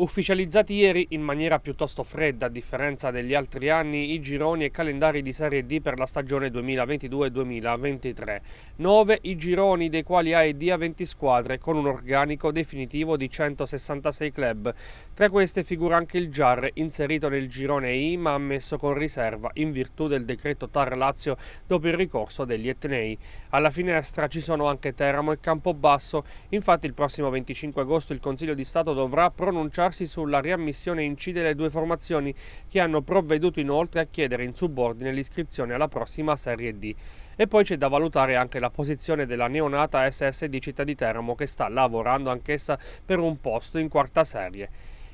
Ufficializzati ieri in maniera piuttosto fredda, a differenza degli altri anni, i gironi e calendari di Serie D per la stagione 2022-2023. Nove i gironi dei quali A e D a 20 squadre, con un organico definitivo di 166 club. Tra queste figura anche il Giar, inserito nel girone I ma ammesso con riserva in virtù del decreto Tar Lazio dopo il ricorso degli Etnei. Alla finestra ci sono anche Teramo e Campobasso, infatti il prossimo 25 agosto il Consiglio di Stato dovrà pronunciare interrogarsi sulla riammissione incide le due formazioni che hanno provveduto inoltre a chiedere in subordine l'iscrizione alla prossima Serie D. E poi c'è da valutare anche la posizione della neonata SS di Città di Teramo che sta lavorando anch'essa per un posto in quarta serie.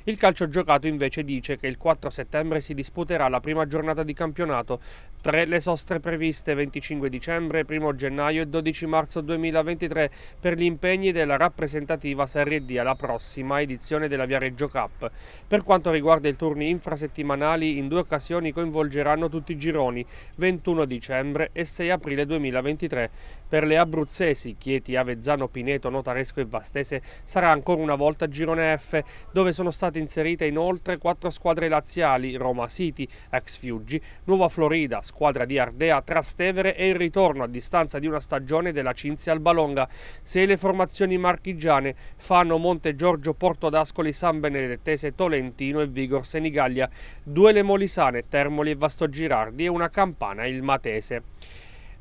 Il calcio giocato invece dice che il 4 settembre si disputerà la prima giornata di campionato, tre le sostre previste 25 dicembre, 1 gennaio e 12 marzo 2023 per gli impegni della rappresentativa Serie D alla prossima edizione della Viareggio Cup. Per quanto riguarda i turni infrasettimanali, in due occasioni coinvolgeranno tutti i gironi, 21 dicembre e 6 aprile 2023. Per le abruzzesi, Chieti, Avezzano, Pineto, Notaresco e Vastese sarà ancora una volta girone F, dove sono stati state inserite inoltre quattro squadre laziali, Roma City, ex Fiuggi, Nuova Florida, squadra di Ardea, Trastevere e il ritorno a distanza di una stagione della Cinzia Albalonga. Se le formazioni marchigiane fanno Monte Giorgio, Porto d'Ascoli, San Benedettese, Tolentino e Vigor Senigallia, due le Molisane, Termoli e Vastogirardi e una Campana, il Matese.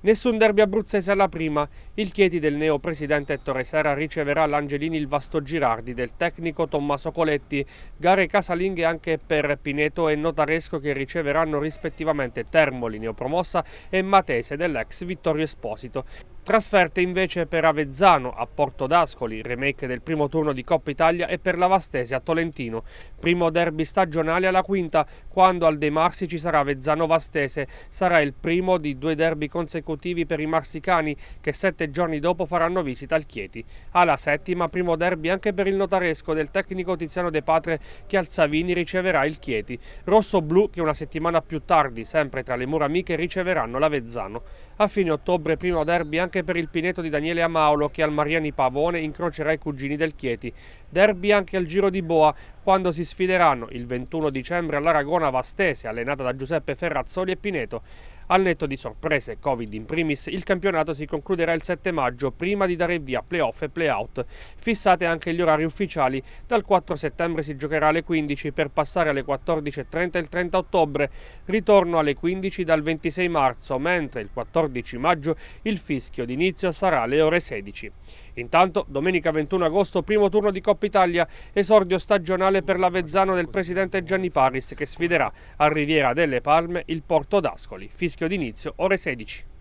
Nessun derby abruzzese alla prima. Il Chieti del neo presidente Ettore Sera riceverà l'Angelini il Vasto Girardi del tecnico Tommaso Coletti. Gare casalinghe anche per Pineto e Notaresco che riceveranno rispettivamente Termoli neopromossa e Matese dell'ex Vittorio Esposito. Trasferte invece per Avezzano, a Porto d'Ascoli, remake del primo turno di Coppa Italia e per la Vastesi a Tolentino, primo derby stagionale alla quinta, quando al De Marsi ci sarà Avezzano-Vastese. Sarà il primo di due derby consecutivi per i marsicani che sette giorni dopo faranno visita al Chieti. Alla settima, primo derby anche per il notaresco del tecnico Tiziano De Patre che al Savini riceverà il Chieti. Rosso-blu che una settimana più tardi, sempre tra le mura amiche, riceveranno l'Avezzano. A fine ottobre, primo derby anche anche per il Pineto di Daniele Amaulo che al Mariani Pavone incrocerà i cugini del Chieti. Derby anche al Giro di Boa quando si sfideranno il 21 dicembre all'Aragona Vastese allenata da Giuseppe Ferrazzoli e Pineto. Al netto di sorprese Covid in primis, il campionato si concluderà il 7 maggio prima di dare via playoff e playout. Fissate anche gli orari ufficiali, dal 4 settembre si giocherà alle 15 per passare alle 14.30 il 30 ottobre, ritorno alle 15 dal 26 marzo, mentre il 14 maggio il fischio d'inizio sarà alle ore 16. Intanto domenica 21 agosto primo turno di Coppa Italia, esordio stagionale per l'Avezzano del presidente Gianni Paris che sfiderà a Riviera delle Palme il Porto d'Ascoli fischio d'inizio ore 16.